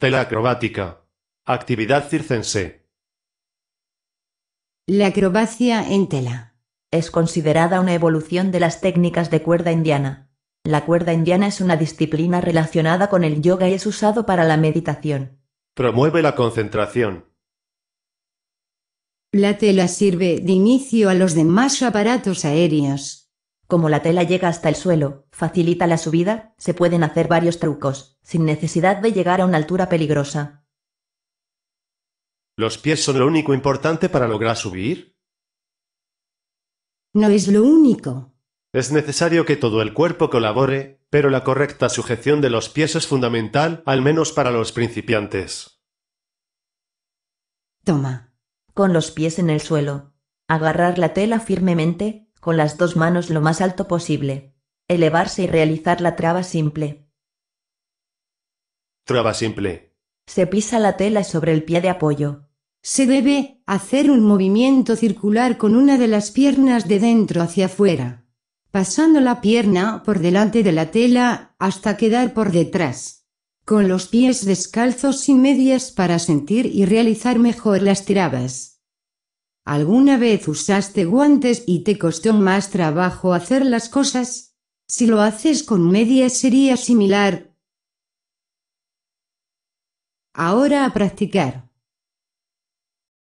Tela acrobática. Actividad circense. La acrobacia en tela. Es considerada una evolución de las técnicas de cuerda indiana. La cuerda indiana es una disciplina relacionada con el yoga y es usado para la meditación. Promueve la concentración. La tela sirve de inicio a los demás aparatos aéreos. Como la tela llega hasta el suelo, facilita la subida, se pueden hacer varios trucos, sin necesidad de llegar a una altura peligrosa. ¿Los pies son lo único importante para lograr subir? No es lo único. Es necesario que todo el cuerpo colabore, pero la correcta sujeción de los pies es fundamental, al menos para los principiantes. Toma. Con los pies en el suelo. Agarrar la tela firmemente, con las dos manos lo más alto posible, elevarse y realizar la traba simple. Traba simple. Se pisa la tela sobre el pie de apoyo. Se debe hacer un movimiento circular con una de las piernas de dentro hacia afuera, pasando la pierna por delante de la tela hasta quedar por detrás, con los pies descalzos y medias para sentir y realizar mejor las trabas. ¿Alguna vez usaste guantes y te costó más trabajo hacer las cosas? Si lo haces con medias sería similar. Ahora a practicar.